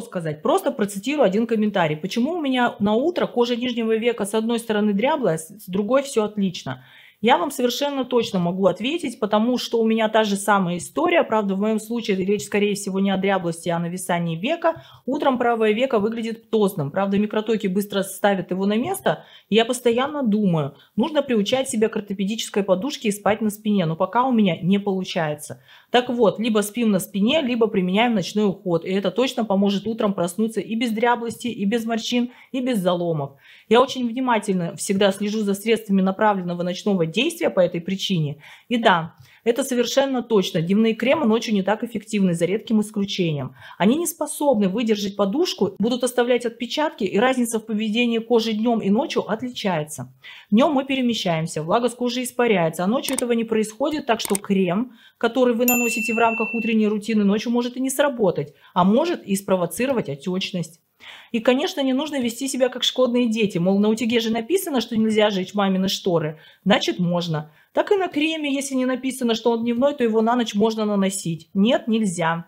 что сказать. Просто процитирую один комментарий. Почему у меня на утро кожа нижнего века с одной стороны дряблая, с другой все отлично? Я вам совершенно точно могу ответить, потому что у меня та же самая история. Правда, в моем случае речь, скорее всего, не о дряблости, а о нависании века. Утром правое веко выглядит тозным. Правда, микротоки быстро ставят его на место. И я постоянно думаю, нужно приучать себя к ортопедической подушке и спать на спине. Но пока у меня не получается. Так вот, либо спим на спине, либо применяем ночной уход. И это точно поможет утром проснуться и без дряблости, и без морщин, и без заломов. Я очень внимательно всегда слежу за средствами направленного ночного действия по этой причине. И да, это совершенно точно. Дневные кремы ночью не так эффективны, за редким исключением. Они не способны выдержать подушку, будут оставлять отпечатки, и разница в поведении кожи днем и ночью отличается. Днем мы перемещаемся, влага с кожи испаряется, а ночью этого не происходит, так что крем, который вы наносите в рамках утренней рутины, ночью может и не сработать, а может и спровоцировать отечность. И, конечно, не нужно вести себя как шкодные дети. Мол, на утюге же написано, что нельзя жечь мамины шторы. Значит, можно. Так и на креме, если не написано, что он дневной, то его на ночь можно наносить. Нет, нельзя.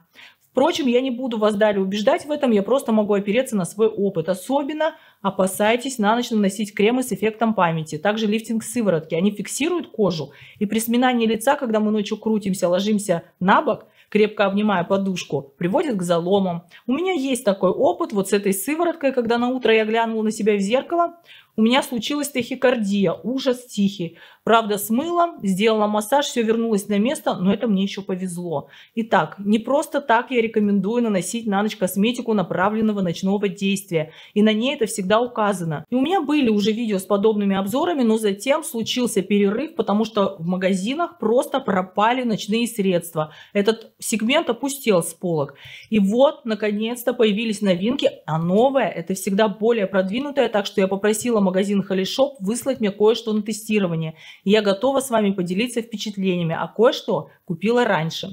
Впрочем, я не буду вас далее убеждать в этом, я просто могу опереться на свой опыт. Особенно опасайтесь на ночь наносить кремы с эффектом памяти. Также лифтинг сыворотки, они фиксируют кожу. И при сминании лица, когда мы ночью крутимся, ложимся на бок – крепко обнимая подушку, приводит к заломам. У меня есть такой опыт вот с этой сывороткой, когда на утро я глянула на себя в зеркало, у меня случилась тахикардия, ужас тихий. Правда, смыла, сделала массаж, все вернулось на место, но это мне еще повезло. Итак, не просто так я рекомендую наносить на ночь косметику направленного ночного действия. И на ней это всегда указано. И у меня были уже видео с подобными обзорами, но затем случился перерыв, потому что в магазинах просто пропали ночные средства. Этот сегмент опустел с полок. И вот, наконец-то, появились новинки, а новое – это всегда более продвинутое, так что я попросила магазин Холишоп выслать мне кое-что на тестирование, и я готова с вами поделиться впечатлениями, а кое-что купила раньше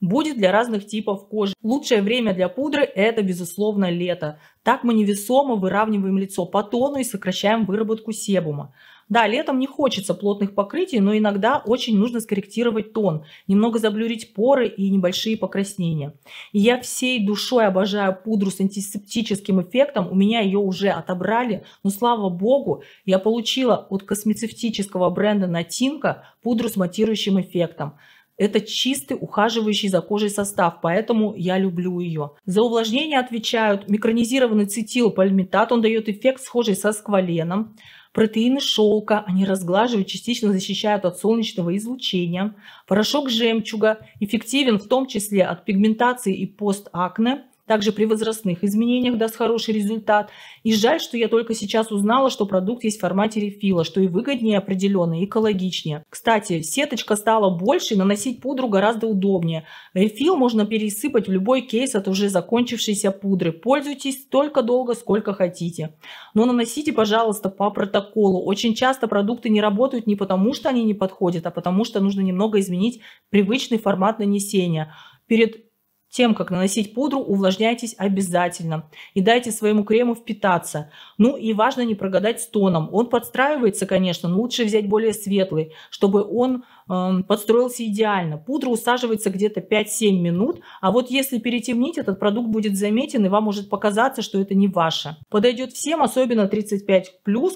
будет для разных типов кожи. Лучшее время для пудры – это, безусловно, лето. Так мы невесомо выравниваем лицо по тону и сокращаем выработку себума. Да, летом не хочется плотных покрытий, но иногда очень нужно скорректировать тон, немного заблюрить поры и небольшие покраснения. И я всей душой обожаю пудру с антисептическим эффектом, у меня ее уже отобрали, но слава богу, я получила от космецевтического бренда Натинка пудру с матирующим эффектом. Это чистый ухаживающий за кожей состав, поэтому я люблю ее. За увлажнение отвечают микронизированный цитилпальмитат, он дает эффект схожий со скваленом. Протеины шелка, они разглаживают, частично защищают от солнечного излучения. Порошок жемчуга эффективен в том числе от пигментации и постакне. Также при возрастных изменениях даст хороший результат. И жаль, что я только сейчас узнала, что продукт есть в формате рефила, что и выгоднее определенно, и экологичнее. Кстати, сеточка стала больше, наносить пудру гораздо удобнее. Рефил можно пересыпать в любой кейс от уже закончившейся пудры. Пользуйтесь столько долго, сколько хотите. Но наносите, пожалуйста, по протоколу. Очень часто продукты не работают не потому, что они не подходят, а потому, что нужно немного изменить привычный формат нанесения. Перед тем, как наносить пудру, увлажняйтесь обязательно и дайте своему крему впитаться. Ну и важно не прогадать с тоном. Он подстраивается, конечно, но лучше взять более светлый, чтобы он э, подстроился идеально. Пудра усаживается где-то 5-7 минут, а вот если перетемнить, этот продукт будет заметен и вам может показаться, что это не ваше. Подойдет всем, особенно 35+,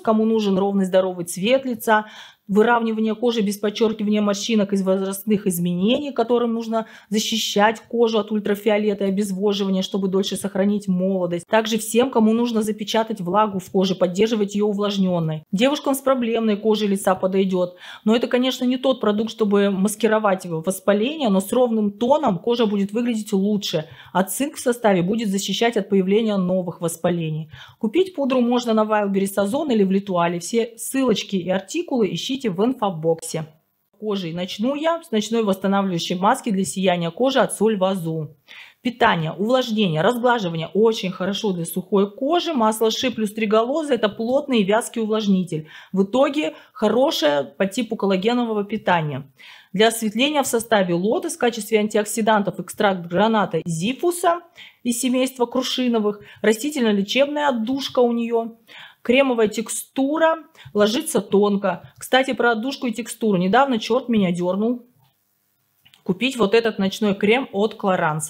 кому нужен ровный здоровый цвет лица, выравнивание кожи без подчеркивания морщинок из возрастных изменений, которым нужно защищать кожу от ультрафиолета и обезвоживания, чтобы дольше сохранить молодость. Также всем, кому нужно запечатать влагу в коже, поддерживать ее увлажненной. Девушкам с проблемной кожей лица подойдет. Но это, конечно, не тот продукт, чтобы маскировать его воспаление, но с ровным тоном кожа будет выглядеть лучше, а цинк в составе будет защищать от появления новых воспалений. Купить пудру можно на Wildberries Озон или в Литуале. Все ссылочки и артикулы ищите ищите в инфобоксе. Кожей начну я с ночной восстанавливающей маски для сияния кожи от Соль Вазу. Питание, увлажнение, разглаживание очень хорошо для сухой кожи. Масло ши плюс триголоза – это плотный и вязкий увлажнитель. В итоге хорошее по типу коллагенового питания. Для осветления в составе лотос в качестве антиоксидантов экстракт граната зифуса из семейства крушиновых, растительно-лечебная отдушка у нее – Кремовая текстура ложится тонко. Кстати, про отдушку и текстуру. Недавно черт меня дернул купить вот этот ночной крем от Clarins.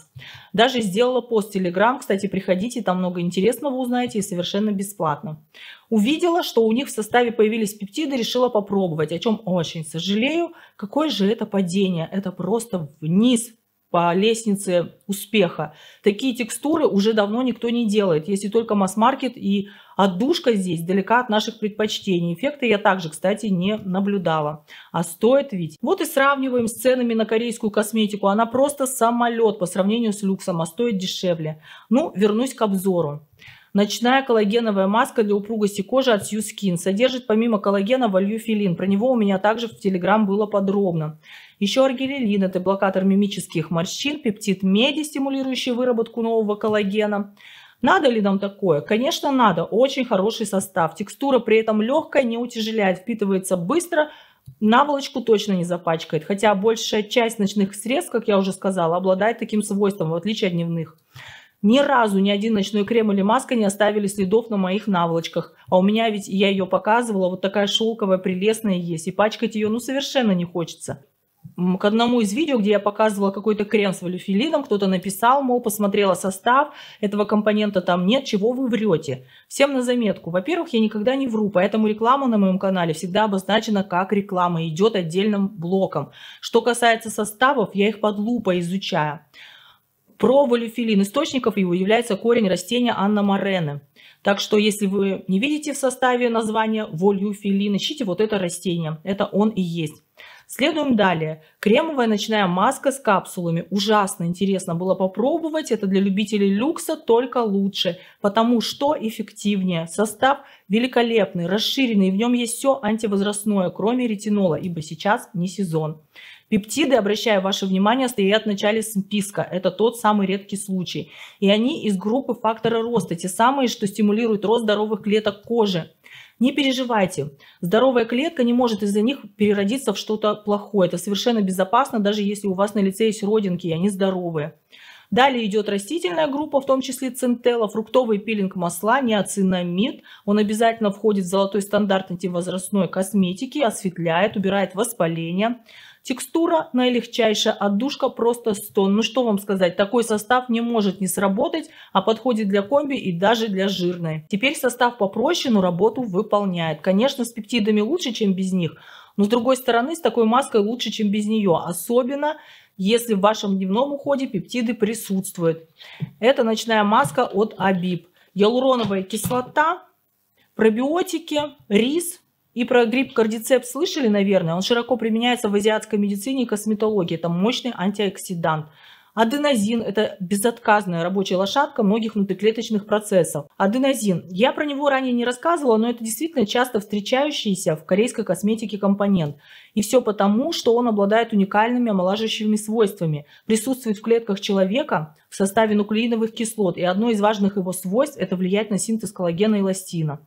Даже сделала пост в Telegram. Кстати, приходите, там много интересного узнаете и совершенно бесплатно. Увидела, что у них в составе появились пептиды, решила попробовать, о чем очень сожалею. Какое же это падение? Это просто вниз по лестнице успеха. Такие текстуры уже давно никто не делает, если только масс-маркет и отдушка здесь далека от наших предпочтений. Эффекты я также, кстати, не наблюдала. А стоит ведь. Вот и сравниваем с ценами на корейскую косметику. Она просто самолет по сравнению с люксом, а стоит дешевле. Ну, вернусь к обзору. Ночная коллагеновая маска для упругости кожи от Sue Skin. Содержит помимо коллагена вальюфилин. Про него у меня также в Телеграм было подробно. Еще аргирелин – это блокатор мимических морщин, пептид меди, стимулирующий выработку нового коллагена. Надо ли нам такое? Конечно, надо. Очень хороший состав. Текстура при этом легкая, не утяжеляет, впитывается быстро, наволочку точно не запачкает. Хотя большая часть ночных средств, как я уже сказала, обладает таким свойством, в отличие от дневных. Ни разу ни один ночной крем или маска не оставили следов на моих наволочках. А у меня ведь, я ее показывала, вот такая шелковая, прелестная есть. И пачкать ее ну совершенно не хочется. К одному из видео, где я показывала какой-то крем с валюфилином, кто-то написал, мол, посмотрела состав, этого компонента там нет, чего вы врете. Всем на заметку. Во-первых, я никогда не вру, поэтому реклама на моем канале всегда обозначена как реклама, идет отдельным блоком. Что касается составов, я их под лупой изучаю про Проволифилин источников его является корень растения Анна Морене. Так что если вы не видите в составе названия волюфилин, ищите вот это растение. Это он и есть. Следуем далее. Кремовая ночная маска с капсулами. Ужасно интересно было попробовать. Это для любителей люкса только лучше, потому что эффективнее. Состав великолепный, расширенный. В нем есть все антивозрастное, кроме ретинола, ибо сейчас не сезон. Пептиды, обращаю ваше внимание, стоят в начале списка. Это тот самый редкий случай. И они из группы фактора роста, те самые, что стимулируют рост здоровых клеток кожи. Не переживайте, здоровая клетка не может из-за них переродиться в что-то плохое. Это совершенно безопасно, даже если у вас на лице есть родинки, и они здоровые. Далее идет растительная группа, в том числе центелла, фруктовый пилинг масла, неоцинамид. Он обязательно входит в золотой стандарт антивозрастной косметики, осветляет, убирает воспаление. Текстура наилегчайшая, отдушка а просто стон. Ну что вам сказать, такой состав не может не сработать, а подходит для комби и даже для жирной. Теперь состав попроще, но работу выполняет. Конечно, с пептидами лучше, чем без них, но с другой стороны, с такой маской лучше, чем без нее. Особенно, если в вашем дневном уходе пептиды присутствуют. Это ночная маска от Абиб. Гиалуроновая кислота, пробиотики, рис, и про гриб кордицепс слышали, наверное? Он широко применяется в азиатской медицине и косметологии. Это мощный антиоксидант. Аденозин – это безотказная рабочая лошадка многих внутриклеточных процессов. Аденозин. Я про него ранее не рассказывала, но это действительно часто встречающийся в корейской косметике компонент. И все потому, что он обладает уникальными омолаживающими свойствами. Присутствует в клетках человека в составе нуклеиновых кислот. И одно из важных его свойств – это влиять на синтез коллагена и эластина.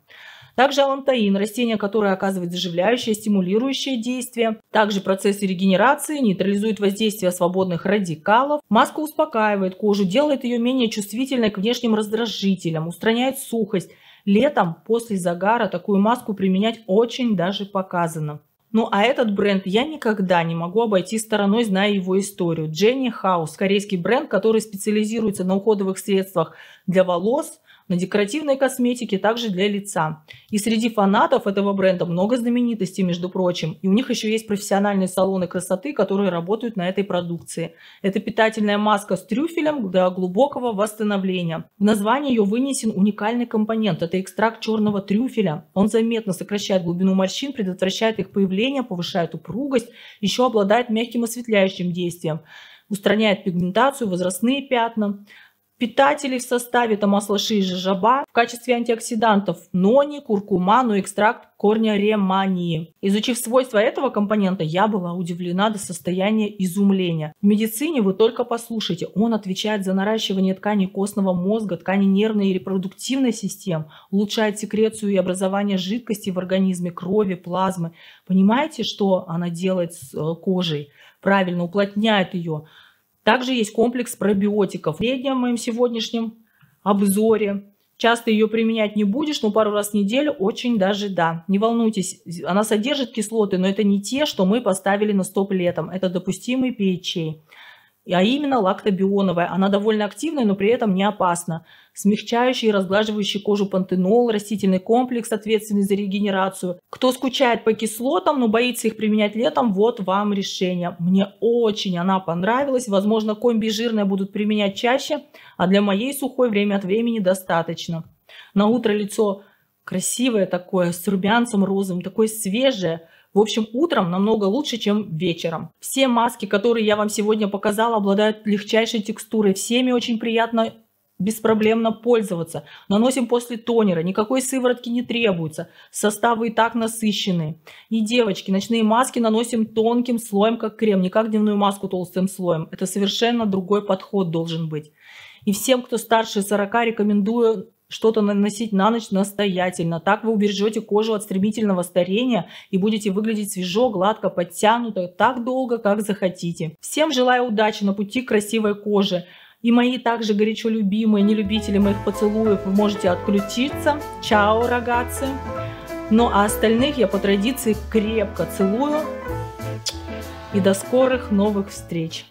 Также алантаин – растение, которое оказывает заживляющее, стимулирующее действие. Также процессы регенерации нейтрализует воздействие свободных радикалов. Маска успокаивает кожу, делает ее менее чувствительной к внешним раздражителям, устраняет сухость. Летом после загара такую маску применять очень даже показано. Ну а этот бренд я никогда не могу обойти стороной, зная его историю. Дженни Хаус, корейский бренд, который специализируется на уходовых средствах для волос – на декоративной косметике, также для лица. И среди фанатов этого бренда много знаменитостей, между прочим. И у них еще есть профессиональные салоны красоты, которые работают на этой продукции. Это питательная маска с трюфелем для глубокого восстановления. В название ее вынесен уникальный компонент. Это экстракт черного трюфеля. Он заметно сокращает глубину морщин, предотвращает их появление, повышает упругость, еще обладает мягким осветляющим действием устраняет пигментацию, возрастные пятна. Питателей в составе это масло ши и жажаба. В качестве антиоксидантов нони, куркума, но экстракт корня ремании. Изучив свойства этого компонента, я была удивлена до состояния изумления. В медицине вы только послушайте, он отвечает за наращивание тканей костного мозга, тканей нервной и репродуктивной систем, улучшает секрецию и образование жидкости в организме, крови, плазмы. Понимаете, что она делает с э, кожей? Правильно, уплотняет ее также есть комплекс пробиотиков. В среднем моем сегодняшнем обзоре Часто ее применять не будешь, но пару раз в неделю очень даже да. Не волнуйтесь, она содержит кислоты, но это не те, что мы поставили на стоп летом. Это допустимый PHA а именно лактобионовая. Она довольно активная, но при этом не опасна. Смягчающий и разглаживающий кожу пантенол, растительный комплекс, ответственный за регенерацию. Кто скучает по кислотам, но боится их применять летом, вот вам решение. Мне очень она понравилась. Возможно, комби жирные будут применять чаще, а для моей сухой время от времени достаточно. На утро лицо красивое такое, с румянцем розовым, такое свежее – в общем, утром намного лучше, чем вечером. Все маски, которые я вам сегодня показала, обладают легчайшей текстурой. Всеми очень приятно беспроблемно пользоваться. Наносим после тонера, никакой сыворотки не требуется. Составы и так насыщенные. И девочки, ночные маски наносим тонким слоем, как крем, не как дневную маску толстым слоем. Это совершенно другой подход должен быть. И всем, кто старше 40, рекомендую что-то наносить на ночь настоятельно. Так вы убережете кожу от стремительного старения и будете выглядеть свежо, гладко, подтянуто так долго, как захотите. Всем желаю удачи на пути к красивой коже. И мои также горячо любимые, не любители моих поцелуев, вы можете отключиться. Чао, рогатцы. Ну а остальных я по традиции крепко целую. И до скорых новых встреч!